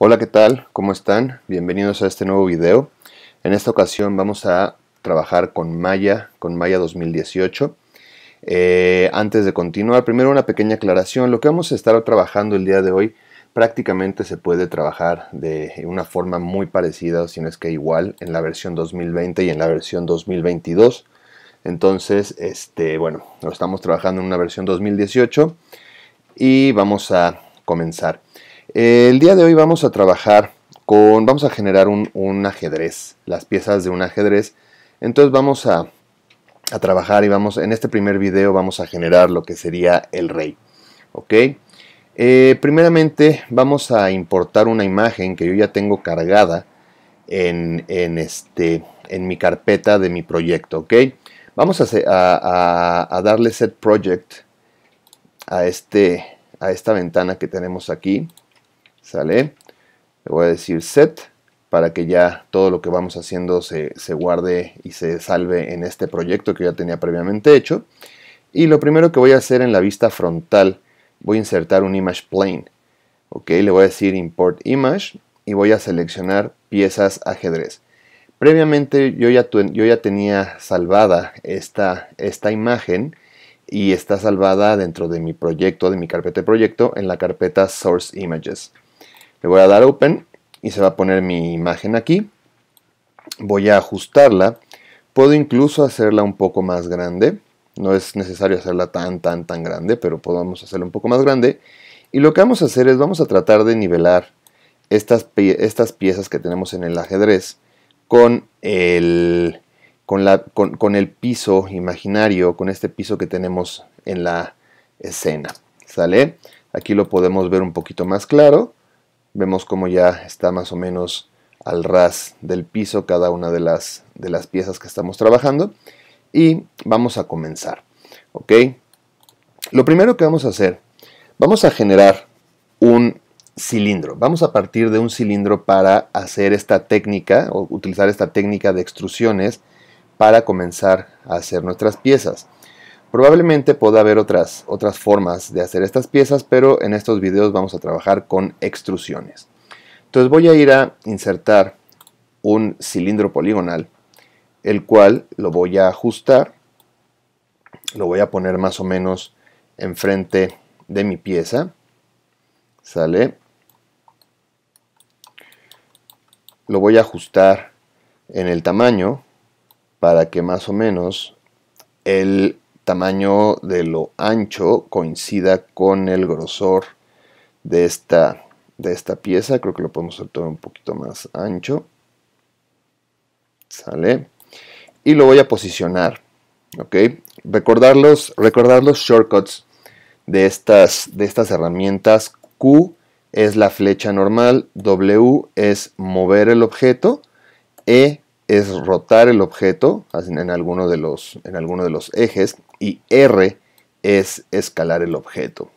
Hola, ¿qué tal? ¿Cómo están? Bienvenidos a este nuevo video. En esta ocasión vamos a trabajar con Maya, con Maya 2018. Eh, antes de continuar, primero una pequeña aclaración. Lo que vamos a estar trabajando el día de hoy prácticamente se puede trabajar de una forma muy parecida, si no es que igual, en la versión 2020 y en la versión 2022. Entonces, este, bueno, lo estamos trabajando en una versión 2018 y vamos a comenzar. El día de hoy vamos a trabajar con, vamos a generar un, ajedrez, las piezas de un ajedrez. Entonces vamos a, trabajar y vamos, en este primer video vamos a generar lo que sería el rey. ¿Ok? Eh, primeramente vamos a importar una imagen que yo ya tengo cargada en, en, este, en mi carpeta de mi proyecto. ¿Ok? Vamos a, a darle set project a, este, a esta ventana que tenemos aquí ¿Sale? Le voy a decir set para que ya todo lo que vamos haciendo se, guarde y se salve en este proyecto que ya tenía previamente hecho. Y lo primero que voy a hacer en la vista frontal, voy a insertar un image plane. Ok, le voy a decir import image y voy a seleccionar piezas ajedrez. Previamente yo ya, yo ya tenía salvada esta, esta imagen y está salvada dentro de mi proyecto, de mi carpeta de proyecto, en la carpeta Source Images. Le voy a dar Open y se va a poner mi imagen aquí. Voy a ajustarla. Puedo incluso hacerla un poco más grande. No es necesario hacerla tan, tan, tan grande, pero podemos hacerla un poco más grande. Y lo que vamos a hacer es, vamos a tratar de nivelar estas, estas piezas que tenemos en el ajedrez con el, con, la, con el piso imaginario, con este piso que tenemos en la escena. ¿Sale? Aquí lo podemos ver un poquito más claro. Vemos como ya está más o menos al ras del piso cada una de las, de las piezas que estamos trabajando. Y vamos a comenzar. ¿Ok? Lo primero que vamos a hacer, vamos a generar un cilindro. Vamos a partir de un cilindro para hacer esta técnica o utilizar esta técnica de extrusiones para comenzar a hacer nuestras piezas. Probablemente pueda haber otras, otras formas de hacer estas piezas, pero en estos videos vamos a trabajar con extrusiones. Entonces voy a ir a insertar un cilindro poligonal, el cual lo voy a ajustar, lo voy a poner más o menos enfrente de mi pieza, sale, lo voy a ajustar en el tamaño para que más o menos el tamaño de lo ancho coincida con el grosor de esta, de esta pieza. Creo que lo podemos hacer un poquito más ancho. ¿Sale? Y lo voy a posicionar. ¿Ok? Recordar los, recordar los shortcuts de estas, de estas herramientas. Q es la flecha normal, W es mover el objeto, E es rotar el objeto en alguno de los, en de los ejes y R es escalar el objeto.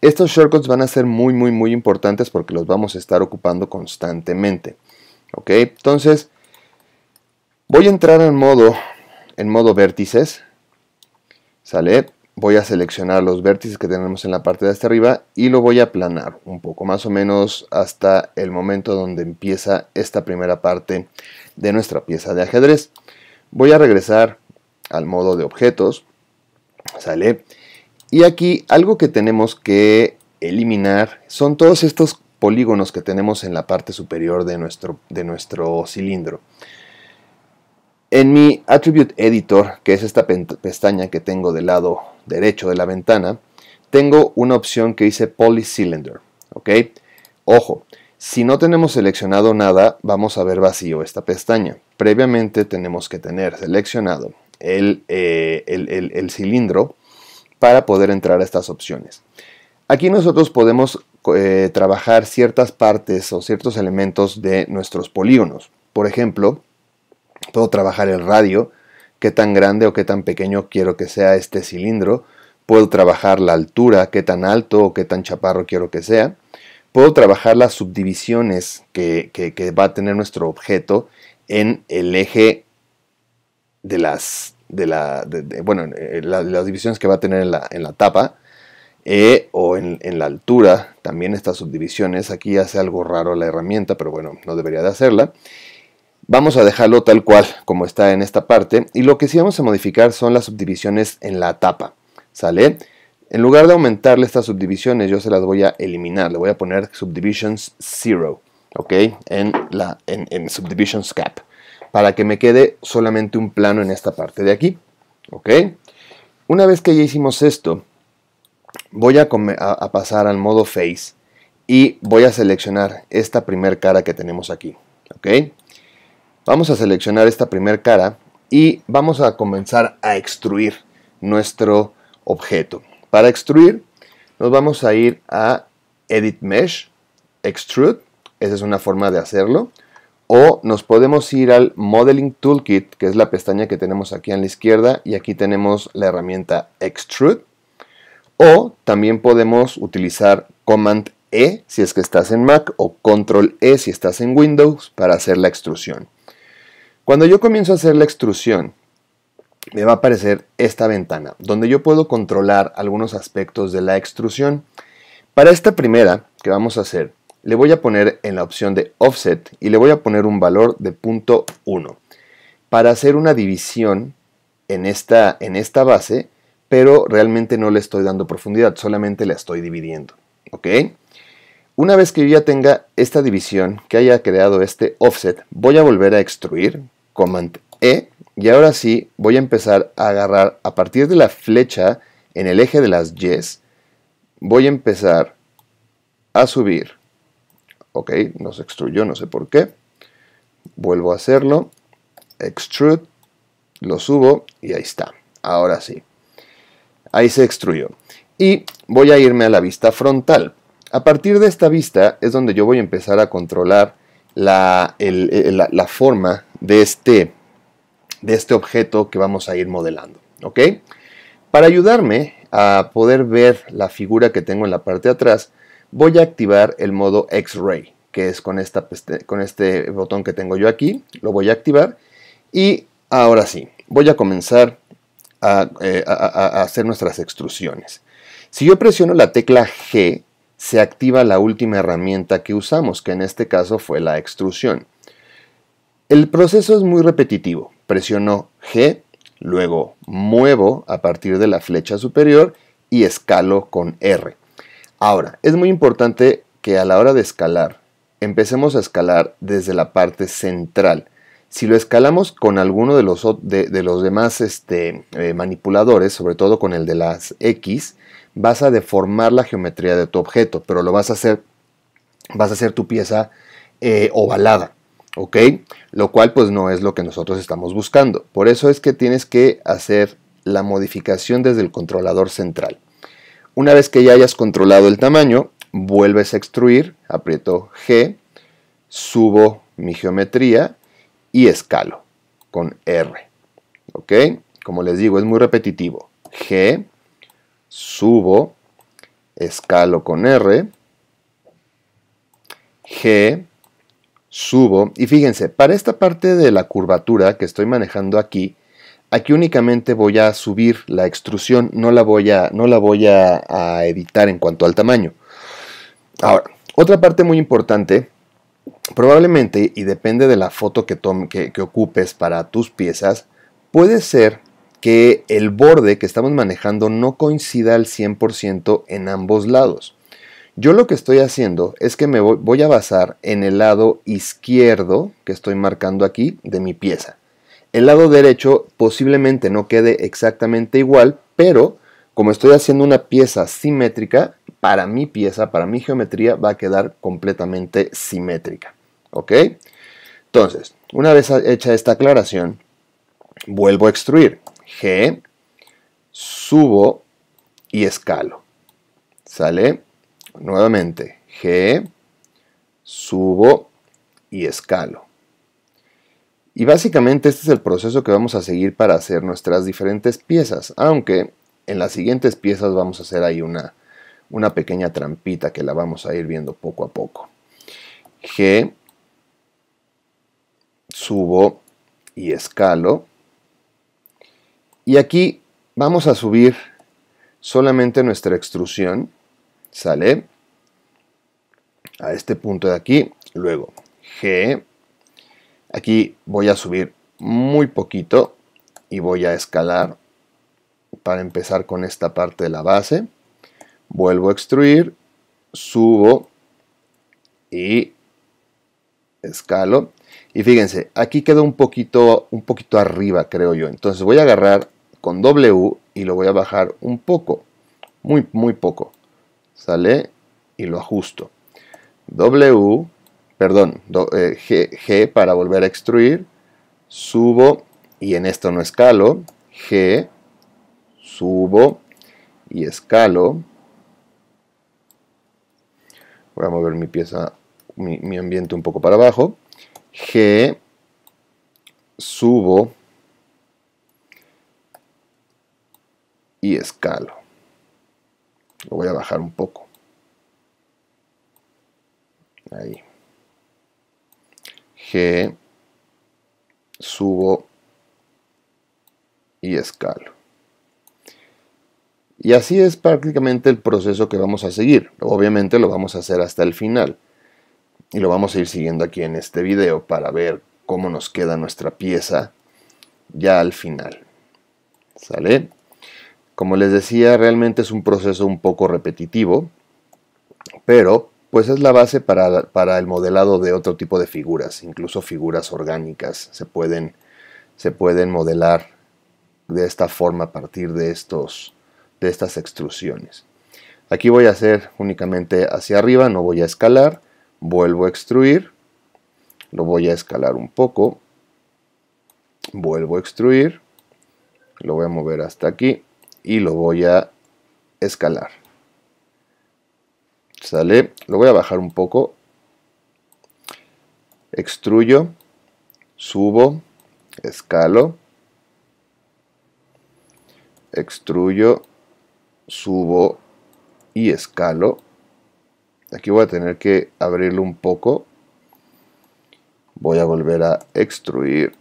Estos shortcuts van a ser muy, muy, muy importantes porque los vamos a estar ocupando constantemente. ¿ok? Entonces, voy a entrar en modo, en modo vértices. ¿Sale? voy a seleccionar los vértices que tenemos en la parte de hasta arriba y lo voy a aplanar un poco, más o menos hasta el momento donde empieza esta primera parte de nuestra pieza de ajedrez. Voy a regresar al modo de objetos, sale, y aquí algo que tenemos que eliminar son todos estos polígonos que tenemos en la parte superior de nuestro, de nuestro cilindro. En mi Attribute Editor, que es esta pestaña que tengo del lado derecho de la ventana, tengo una opción que dice Poly Cylinder. ¿Ok? Ojo, si no tenemos seleccionado nada, vamos a ver vacío esta pestaña. Previamente tenemos que tener seleccionado el, eh, el, el, cilindro para poder entrar a estas opciones. Aquí nosotros podemos eh, trabajar ciertas partes o ciertos elementos de nuestros polígonos. Por ejemplo, Puedo trabajar el radio, qué tan grande o qué tan pequeño quiero que sea este cilindro. Puedo trabajar la altura, qué tan alto o qué tan chaparro quiero que sea. Puedo trabajar las subdivisiones que, va a tener nuestro objeto en el eje de las, de la, bueno, eh, las divisiones que va a tener en la, tapa. Eh, o en, en, la altura, también estas subdivisiones. Aquí hace algo raro la herramienta, pero bueno, no debería de hacerla. Vamos a dejarlo tal cual como está en esta parte y lo que sí vamos a modificar son las subdivisiones en la tapa, ¿sale? En lugar de aumentarle estas subdivisiones yo se las voy a eliminar, le voy a poner subdivisions 0, ¿ok? En, la, subdivisions cap, para que me quede solamente un plano en esta parte de aquí, ¿ok? Una vez que ya hicimos esto, voy a, a pasar al modo face y voy a seleccionar esta primer cara que tenemos aquí, ¿ok? Vamos a seleccionar esta primera cara y vamos a comenzar a extruir nuestro objeto. Para extruir nos vamos a ir a Edit Mesh, Extrude, esa es una forma de hacerlo. O nos podemos ir al Modeling Toolkit, que es la pestaña que tenemos aquí en la izquierda y aquí tenemos la herramienta Extrude. O también podemos utilizar Command E si es que estás en Mac o Control E si estás en Windows para hacer la extrusión. Cuando yo comienzo a hacer la extrusión, me va a aparecer esta ventana, donde yo puedo controlar algunos aspectos de la extrusión. Para esta primera que vamos a hacer, le voy a poner en la opción de Offset y le voy a poner un valor de punto .1 para hacer una división en esta, en esta base, pero realmente no le estoy dando profundidad, solamente la estoy dividiendo. ¿Ok? Una vez que yo ya tenga esta división, que haya creado este offset, voy a volver a extruir Command E. Y ahora sí, voy a empezar a agarrar a partir de la flecha en el eje de las yes, Voy a empezar a subir. Ok, se extruyó, no sé por qué. Vuelvo a hacerlo. Extrude. Lo subo y ahí está. Ahora sí. Ahí se extruyó. Y voy a irme a la vista frontal. A partir de esta vista es donde yo voy a empezar a controlar la, eh, la forma de este, de este objeto que vamos a ir modelando. Para ayudarme a poder ver la figura que tengo en la parte de atrás, voy a activar el modo X-Ray, que es con, esta, con este botón que tengo yo aquí, lo voy a activar y ahora sí, voy a comenzar eh, a, a hacer nuestras extrusiones. Si yo presiono la tecla G, se activa la última herramienta que usamos, que en este caso fue la extrusión. El proceso es muy repetitivo. Presiono G, luego muevo a partir de la flecha superior y escalo con R. Ahora, es muy importante que a la hora de escalar, empecemos a escalar desde la parte central. Si lo escalamos con alguno de los, de, los demás este, eh, manipuladores, sobre todo con el de las X, vas a deformar la geometría de tu objeto, pero lo vas a hacer, vas a hacer tu pieza eh, ovalada. ¿ok? Lo cual pues no es lo que nosotros estamos buscando. Por eso es que tienes que hacer la modificación desde el controlador central. Una vez que ya hayas controlado el tamaño, vuelves a extruir, aprieto G, subo mi geometría y escalo con R. ¿Ok? Como les digo, es muy repetitivo. G, subo, escalo con R, G, subo y fíjense, para esta parte de la curvatura que estoy manejando aquí, aquí únicamente voy a subir la extrusión, no la voy a, no la voy a, editar en cuanto al tamaño. Ahora, otra parte muy importante, probablemente, y depende de la foto que, que, que ocupes para tus piezas, puede ser que el borde que estamos manejando no coincida al 100% en ambos lados. Yo lo que estoy haciendo es que me voy a basar en el lado izquierdo que estoy marcando aquí de mi pieza. El lado derecho posiblemente no quede exactamente igual, pero como estoy haciendo una pieza simétrica, para mi pieza, para mi geometría, va a quedar completamente simétrica. ¿Ok? Entonces, una vez hecha esta aclaración, vuelvo a extruir. G, subo y escalo. ¿Sale? nuevamente G, subo y escalo. Y básicamente este es el proceso que vamos a seguir para hacer nuestras diferentes piezas, aunque en las siguientes piezas vamos a hacer ahí una, una pequeña trampita que la vamos a ir viendo poco a poco. G, subo y escalo. Y aquí vamos a subir solamente nuestra extrusión sale a este punto de aquí, luego G, aquí voy a subir muy poquito y voy a escalar para empezar con esta parte de la base, vuelvo a extruir, subo y escalo y fíjense, aquí quedó un poquito, un poquito arriba creo yo, entonces voy a agarrar con W y lo voy a bajar un poco, muy, muy poco. ¿sale? Y lo ajusto. W, perdón, eh, G, para volver a extruir, subo y en esto no escalo, G, subo y escalo. Voy a mover mi pieza, mi ambiente un poco para abajo. G, subo y escalo. Lo voy a bajar un poco. Ahí. G. Subo. Y escalo. Y así es prácticamente el proceso que vamos a seguir. Obviamente lo vamos a hacer hasta el final. Y lo vamos a ir siguiendo aquí en este video para ver cómo nos queda nuestra pieza ya al final. ¿Sale? Como les decía, realmente es un proceso un poco repetitivo, pero pues es la base para, el modelado de otro tipo de figuras, incluso figuras orgánicas. Se pueden, se pueden modelar de esta forma a partir de, estos, de estas extrusiones. Aquí voy a hacer únicamente hacia arriba, no voy a escalar, vuelvo a extruir, lo voy a escalar un poco, vuelvo a extruir, lo voy a mover hasta aquí, y lo voy a escalar. Sale, lo voy a bajar un poco. Extruyo, subo, escalo, extruyo, subo y escalo. Aquí voy a tener que abrirlo un poco. Voy a volver a extruir,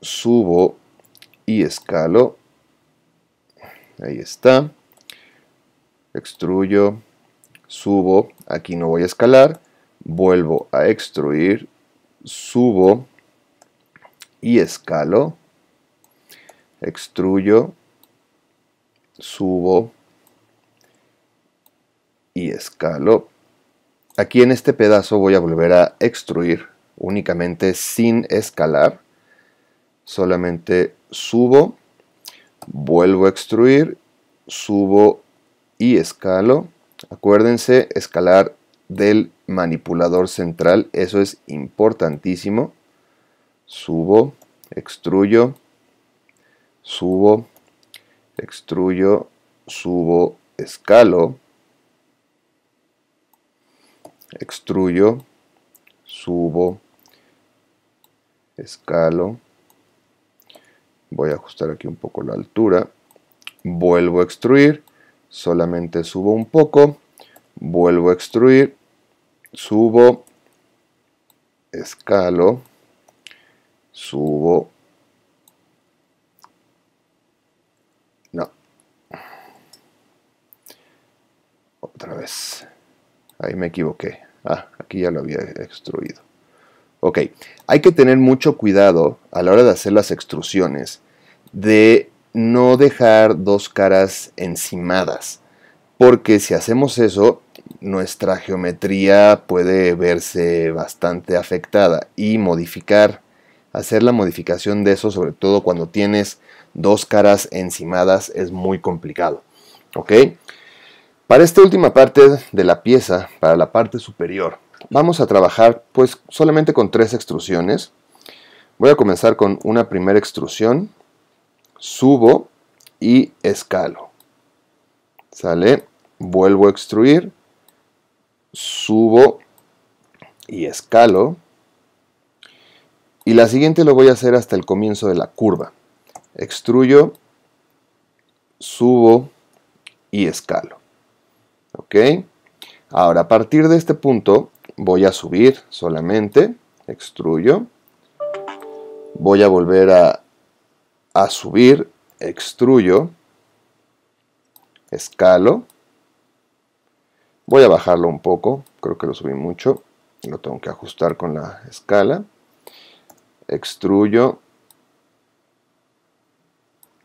subo y escalo ahí está, extruyo, subo, aquí no voy a escalar, vuelvo a extruir, subo y escalo, extruyo, subo y escalo. Aquí en este pedazo voy a volver a extruir únicamente sin escalar, solamente subo vuelvo a extruir, subo y escalo. Acuérdense, escalar del manipulador central, eso es importantísimo. Subo, extruyo, subo, extruyo, subo, escalo, extruyo, subo, escalo, voy a ajustar aquí un poco la altura, vuelvo a extruir, solamente subo un poco, vuelvo a extruir, subo, escalo, subo, no, otra vez, ahí me equivoqué, ah, aquí ya lo había extruido. Ok, hay que tener mucho cuidado a la hora de hacer las extrusiones de no dejar dos caras encimadas, porque si hacemos eso, nuestra geometría puede verse bastante afectada y modificar, hacer la modificación de eso, sobre todo cuando tienes dos caras encimadas, es muy complicado. ¿Ok? Para esta última parte de la pieza, para la parte superior, Vamos a trabajar pues solamente con tres extrusiones. Voy a comenzar con una primera extrusión, subo y escalo. Sale, vuelvo a extruir, subo y escalo. Y la siguiente lo voy a hacer hasta el comienzo de la curva. Extruyo, subo y escalo. ¿Ok? Ahora, a partir de este punto, voy a subir solamente, extruyo, voy a volver a, subir, extruyo, escalo, voy a bajarlo un poco, creo que lo subí mucho, lo tengo que ajustar con la escala, extruyo,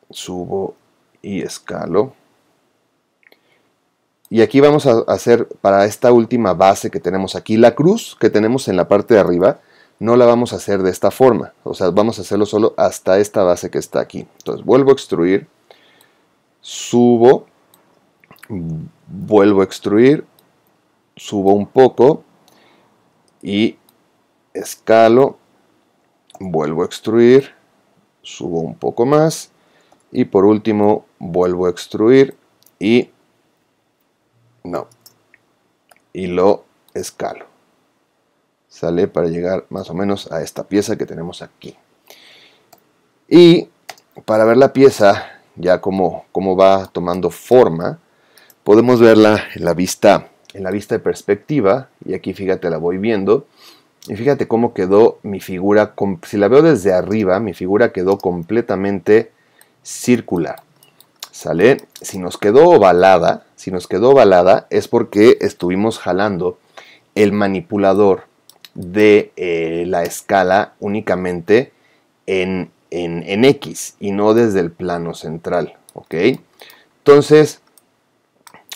subo y escalo, y aquí vamos a hacer para esta última base que tenemos aquí, la cruz que tenemos en la parte de arriba, no la vamos a hacer de esta forma. O sea, vamos a hacerlo solo hasta esta base que está aquí. Entonces vuelvo a extruir, subo, vuelvo a extruir, subo un poco y escalo, vuelvo a extruir, subo un poco más y por último vuelvo a extruir y no. Y lo escalo. Sale para llegar más o menos a esta pieza que tenemos aquí. Y para ver la pieza, ya como, va tomando forma, podemos verla en la vista en la vista de perspectiva y aquí fíjate la voy viendo y fíjate cómo quedó mi figura si la veo desde arriba mi figura quedó completamente circular ¿Sale? Si nos quedó ovalada, si nos quedó ovalada es porque estuvimos jalando el manipulador de eh, la escala únicamente en, X y no desde el plano central, ¿ok? Entonces,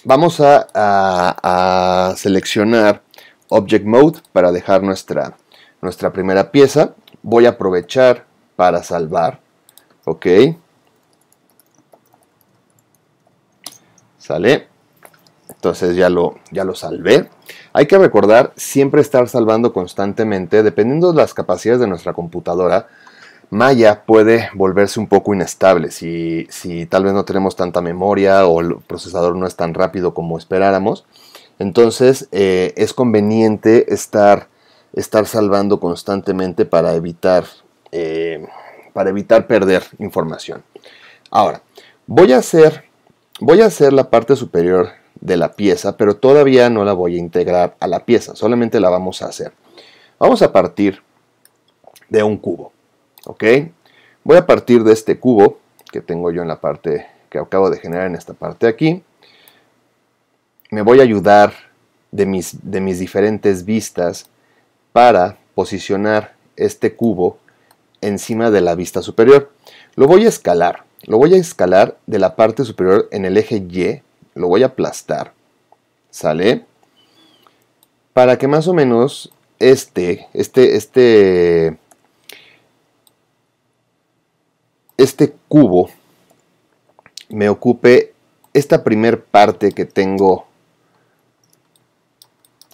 vamos a, seleccionar Object Mode para dejar nuestra, nuestra primera pieza. Voy a aprovechar para salvar, ¿ok? ¿Sale? Entonces ya lo, ya lo salvé. Hay que recordar siempre estar salvando constantemente. Dependiendo de las capacidades de nuestra computadora, Maya puede volverse un poco inestable. Si, tal vez no tenemos tanta memoria o el procesador no es tan rápido como esperáramos, entonces eh, es conveniente estar, estar salvando constantemente para evitar, eh, para evitar perder información. Ahora, voy a hacer Voy a hacer la parte superior de la pieza, pero todavía no la voy a integrar a la pieza, solamente la vamos a hacer. Vamos a partir de un cubo, ¿ok? Voy a partir de este cubo que tengo yo en la parte que acabo de generar en esta parte aquí. Me voy a ayudar de mis, de mis diferentes vistas para posicionar este cubo encima de la vista superior. Lo voy a escalar. Lo voy a escalar de la parte superior en el eje Y, lo voy a aplastar, ¿sale? Para que más o menos este, este, este, este cubo me ocupe esta primer parte que tengo,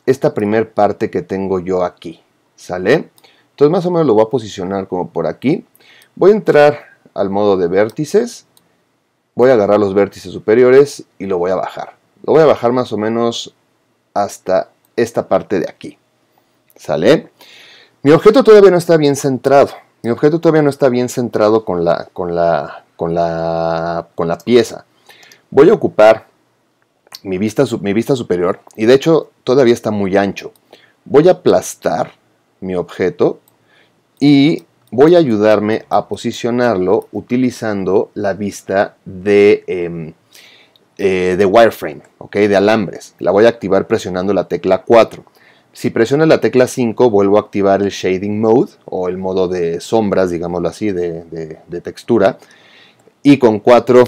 esta primer parte que tengo yo aquí, ¿sale? Entonces más o menos lo voy a posicionar como por aquí. Voy a entrar al modo de vértices. Voy a agarrar los vértices superiores y lo voy a bajar. Lo voy a bajar más o menos hasta esta parte de aquí. ¿Sale? Mi objeto todavía no está bien centrado. Mi objeto todavía no está bien centrado con la, con la, con la, con la pieza. Voy a ocupar mi vista, mi vista superior y de hecho todavía está muy ancho. Voy a aplastar mi objeto y voy a ayudarme a posicionarlo utilizando la vista de, em, eh, de wireframe, de alambres. La voy a activar presionando la tecla 4. Si presiono la tecla 5, vuelvo a activar el Shading Mode, o el modo de sombras, digámoslo así, de, textura. Y con 4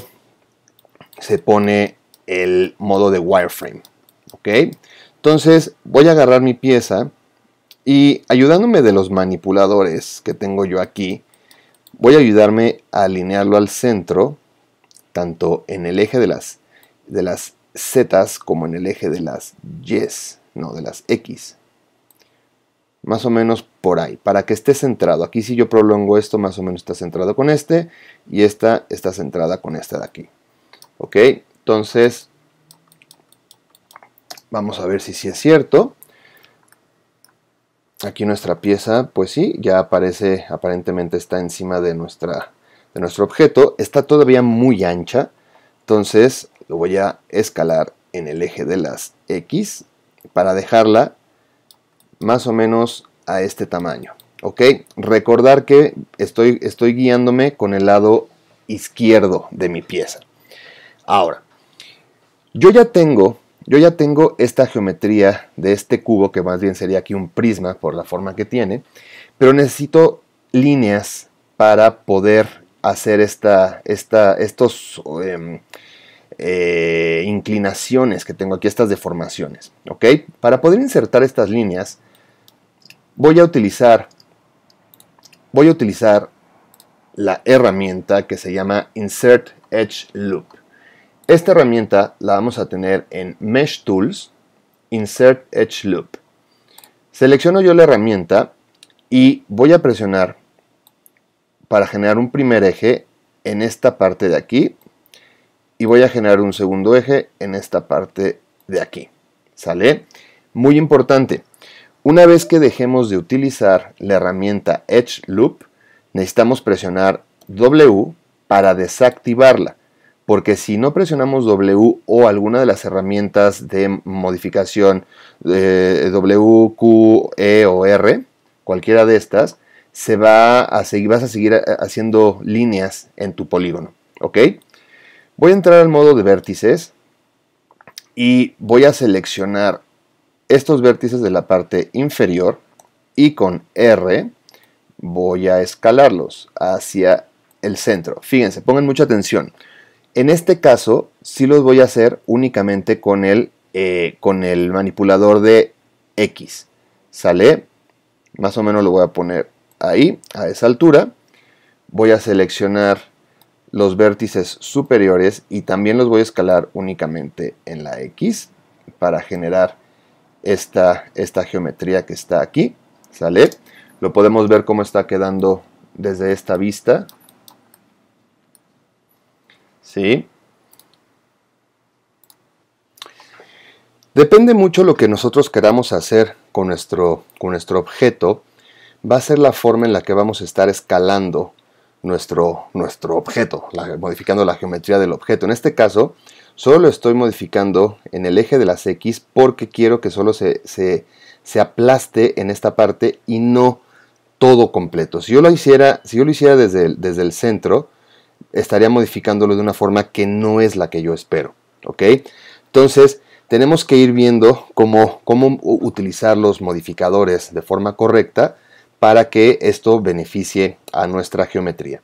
se pone el modo de wireframe. ¿ok? Entonces voy a agarrar mi pieza y ayudándome de los manipuladores que tengo yo aquí, voy a ayudarme a alinearlo al centro, tanto en el eje de las, de las zetas como en el eje de las Ys, no, de las X. Más o menos por ahí, para que esté centrado. Aquí si yo prolongo esto, más o menos está centrado con este, y esta está centrada con esta de aquí. ¿Ok? Entonces, vamos a ver si sí es cierto aquí nuestra pieza, pues sí, ya aparece, aparentemente está encima de, nuestra, de nuestro objeto. Está todavía muy ancha, entonces lo voy a escalar en el eje de las X para dejarla más o menos a este tamaño. ¿Ok? Recordar que estoy, estoy guiándome con el lado izquierdo de mi pieza. Ahora, yo ya tengo yo ya tengo esta geometría de este cubo, que más bien sería aquí un prisma por la forma que tiene, pero necesito líneas para poder hacer esta, esta, estos em, eh, inclinaciones que tengo aquí, estas deformaciones. ¿ok? Para poder insertar estas líneas, voy a utilizar, voy a utilizar la herramienta que se llama Insert Edge Loop. Esta herramienta la vamos a tener en Mesh Tools, Insert Edge Loop. Selecciono yo la herramienta y voy a presionar para generar un primer eje en esta parte de aquí y voy a generar un segundo eje en esta parte de aquí. ¿Sale? Muy importante, una vez que dejemos de utilizar la herramienta Edge Loop, necesitamos presionar W para desactivarla porque si no presionamos W o alguna de las herramientas de modificación eh, W, Q, E o R, cualquiera de estas, se va a seguir, vas a seguir eh, haciendo líneas en tu polígono. ¿Ok? Voy a entrar al modo de vértices y voy a seleccionar estos vértices de la parte inferior y con R voy a escalarlos hacia el centro. Fíjense, pongan mucha atención. En este caso, sí los voy a hacer únicamente con el, eh, con el manipulador de X. Sale, más o menos lo voy a poner ahí, a esa altura. Voy a seleccionar los vértices superiores y también los voy a escalar únicamente en la X para generar esta, esta geometría que está aquí. ¿Sale? Lo podemos ver cómo está quedando desde esta vista. Depende mucho lo que nosotros queramos hacer con nuestro, con nuestro objeto, va a ser la forma en la que vamos a estar escalando nuestro, nuestro objeto, modificando la geometría del objeto. En este caso, solo lo estoy modificando en el eje de las X porque quiero que solo se, aplaste en esta parte y no todo completo. Si yo lo hiciera, si yo lo hiciera desde, desde el centro, estaría modificándolo de una forma que no es la que yo espero. ¿Ok? Entonces, tenemos que ir viendo cómo, cómo utilizar los modificadores de forma correcta para que esto beneficie a nuestra geometría.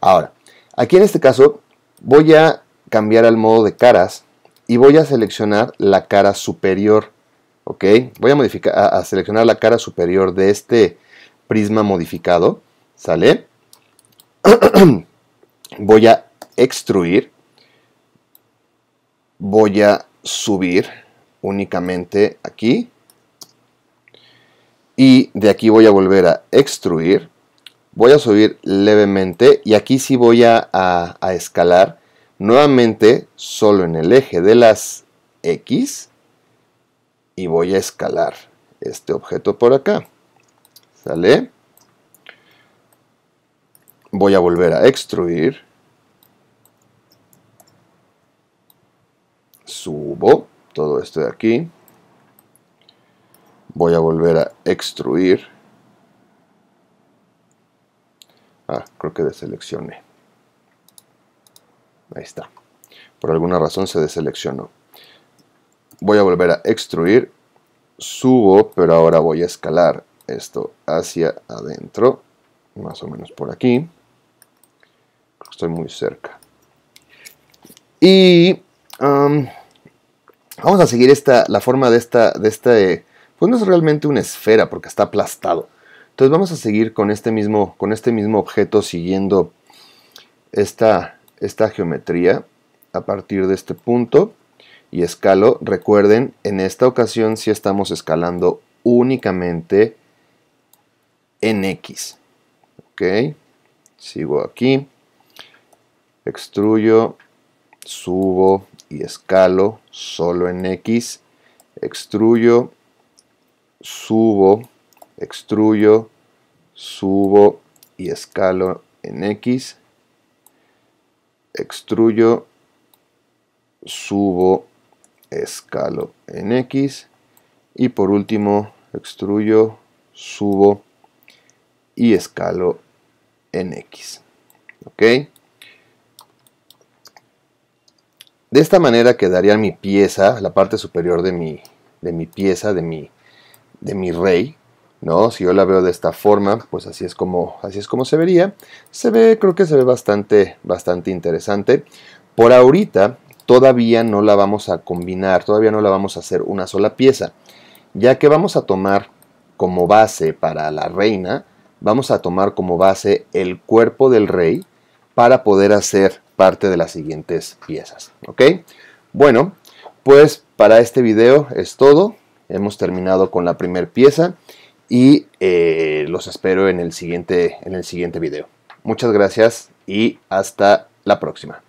Ahora, aquí en este caso voy a cambiar al modo de caras y voy a seleccionar la cara superior. ¿Ok? Voy a, modificar, a, a seleccionar la cara superior de este prisma modificado. ¿Sale? voy a extruir, voy a subir únicamente aquí y de aquí voy a volver a extruir, voy a subir levemente y aquí sí voy a, escalar nuevamente solo en el eje de las X y voy a escalar este objeto por acá. ¿Sale? voy a volver a extruir, subo todo esto de aquí, voy a volver a extruir, ah, creo que deseleccioné, ahí está, por alguna razón se deseleccionó, voy a volver a extruir, subo, pero ahora voy a escalar esto hacia adentro, más o menos por aquí, estoy muy cerca. Y vamos a seguir esta, la forma de esta, de este, pues no es realmente una esfera porque está aplastado. Entonces vamos a seguir con este mismo, con este mismo objeto siguiendo esta, esta geometría a partir de este punto y escalo. Recuerden, en esta ocasión si estamos escalando únicamente en X. Ok, sigo aquí extruyo, subo y escalo solo en X, extruyo, subo, extruyo, subo y escalo en X, extruyo, subo, escalo en X y por último extruyo, subo y escalo en X. ¿Ok? De esta manera quedaría mi pieza, la parte superior de mi, de mi pieza, de mi, de mi rey, ¿no? Si yo la veo de esta forma, pues así es como, así es como se vería. Se ve, creo que se ve bastante, bastante interesante. Por ahorita todavía no la vamos a combinar, todavía no la vamos a hacer una sola pieza, ya que vamos a tomar como base para la reina, vamos a tomar como base el cuerpo del rey, para poder hacer parte de las siguientes piezas. ¿Ok? Bueno, pues para este video es todo. Hemos terminado con la primer pieza y eh, los espero en el, siguiente, en el siguiente video. Muchas gracias y hasta la próxima.